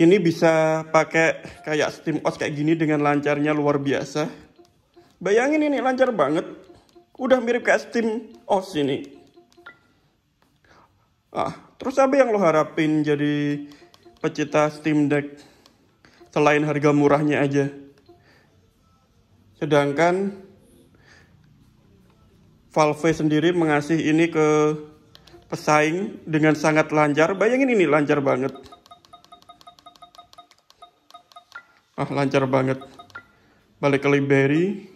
Ini bisa pakai kayak steam os kayak gini dengan lancarnya luar biasa. Bayangin ini lancar banget. Udah mirip kayak steam os ini. Ah, terus apa yang lo harapin jadi pecinta Steam Deck selain harga murahnya aja? Sedangkan Valve sendiri mengasih ini ke pesaing dengan sangat lancar. Bayangin ini lancar banget. ah lancar banget balik ke library.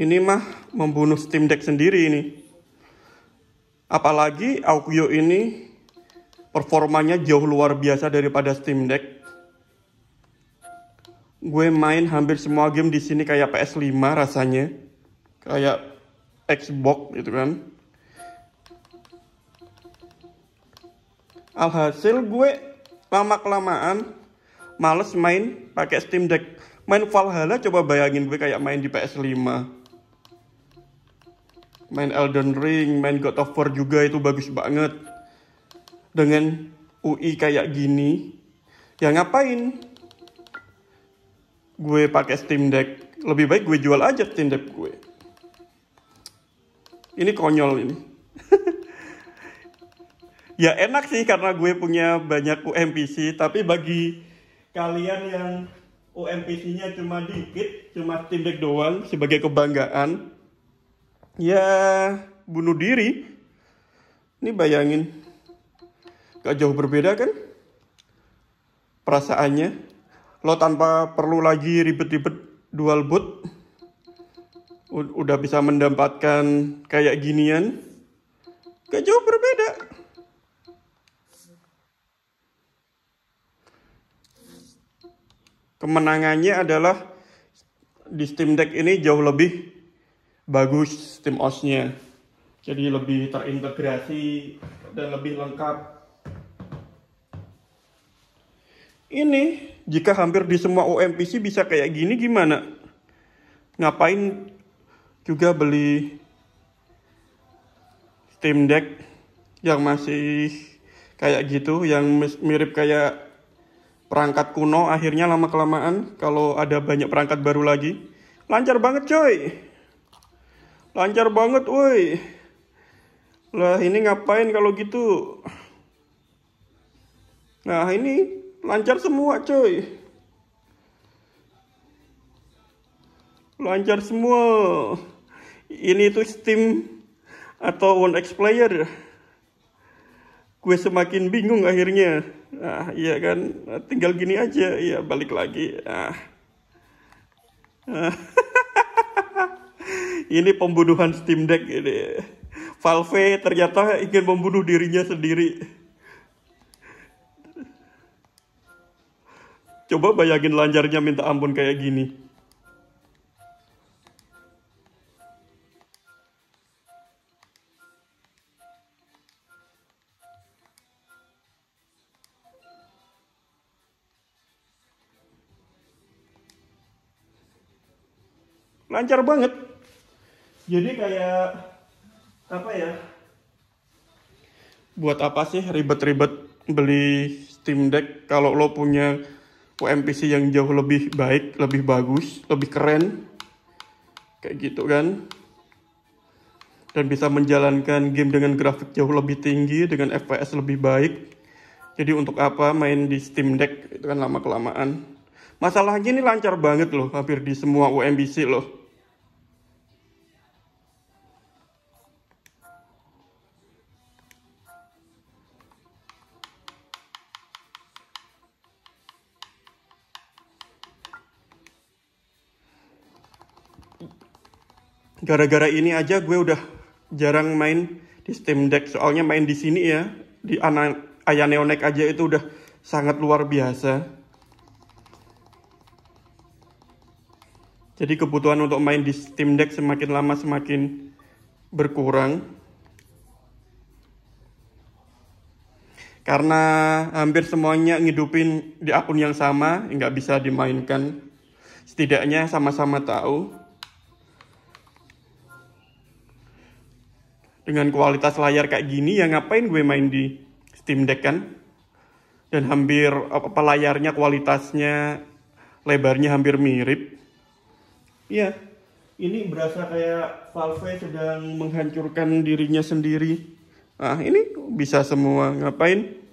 ini mah membunuh Steam Deck sendiri ini. Apalagi Aukyo ini performanya jauh luar biasa daripada Steam Deck. Gue main hampir semua game di sini kayak PS5 rasanya. Kayak Xbox gitu kan alhasil gue lama kelamaan males main pakai Steam Deck main Valhalla coba bayangin gue kayak main di PS5 main Elden Ring main God of War juga itu bagus banget dengan UI kayak gini ya ngapain gue pakai Steam Deck lebih baik gue jual aja Steam Deck gue ini konyol ini. ya enak sih karena gue punya banyak UMPC, tapi bagi kalian yang UMPC-nya cuma dikit, cuma Steam Deck doang sebagai kebanggaan, ya bunuh diri. Ini bayangin, gak jauh berbeda kan? Perasaannya, lo tanpa perlu lagi ribet-ribet dual boot, udah bisa mendapatkan kayak ginian gak jauh berbeda kemenangannya adalah di Steam Deck ini jauh lebih bagus Steam OS-nya jadi lebih terintegrasi dan lebih lengkap ini jika hampir di semua OMPC bisa kayak gini gimana ngapain juga beli Steam Deck yang masih kayak gitu, yang mirip kayak perangkat kuno. Akhirnya lama kelamaan kalau ada banyak perangkat baru lagi, lancar banget coy. Lancar banget, woi. Lah ini ngapain kalau gitu? Nah ini lancar semua coy. Lancar semua ini tuh Steam atau One X Player gue semakin bingung akhirnya nah iya kan ah, tinggal gini aja iya balik lagi ah, ah. ini pembunuhan Steam Deck ini Valve ternyata ingin membunuh dirinya sendiri coba bayangin lancarnya minta ampun kayak gini lancar banget jadi kayak apa ya buat apa sih ribet-ribet beli Steam Deck kalau lo punya UMPC yang jauh lebih baik, lebih bagus, lebih keren kayak gitu kan dan bisa menjalankan game dengan grafik jauh lebih tinggi dengan FPS lebih baik jadi untuk apa main di Steam Deck itu kan lama kelamaan Masalah gini lancar banget loh, hampir di semua UMBC loh. Gara-gara ini aja gue udah jarang main di Steam Deck soalnya main di sini ya di Ayaneonek Neonek aja itu udah sangat luar biasa Jadi kebutuhan untuk main di Steam Deck semakin lama semakin berkurang. Karena hampir semuanya ngidupin di akun yang sama, nggak bisa dimainkan. Setidaknya sama-sama tahu. Dengan kualitas layar kayak gini, ya ngapain gue main di Steam Deck kan? Dan hampir apa layarnya, kualitasnya, lebarnya hampir mirip. Iya, ini berasa kayak Valve sedang menghancurkan dirinya sendiri. Ah, ini bisa semua ngapain?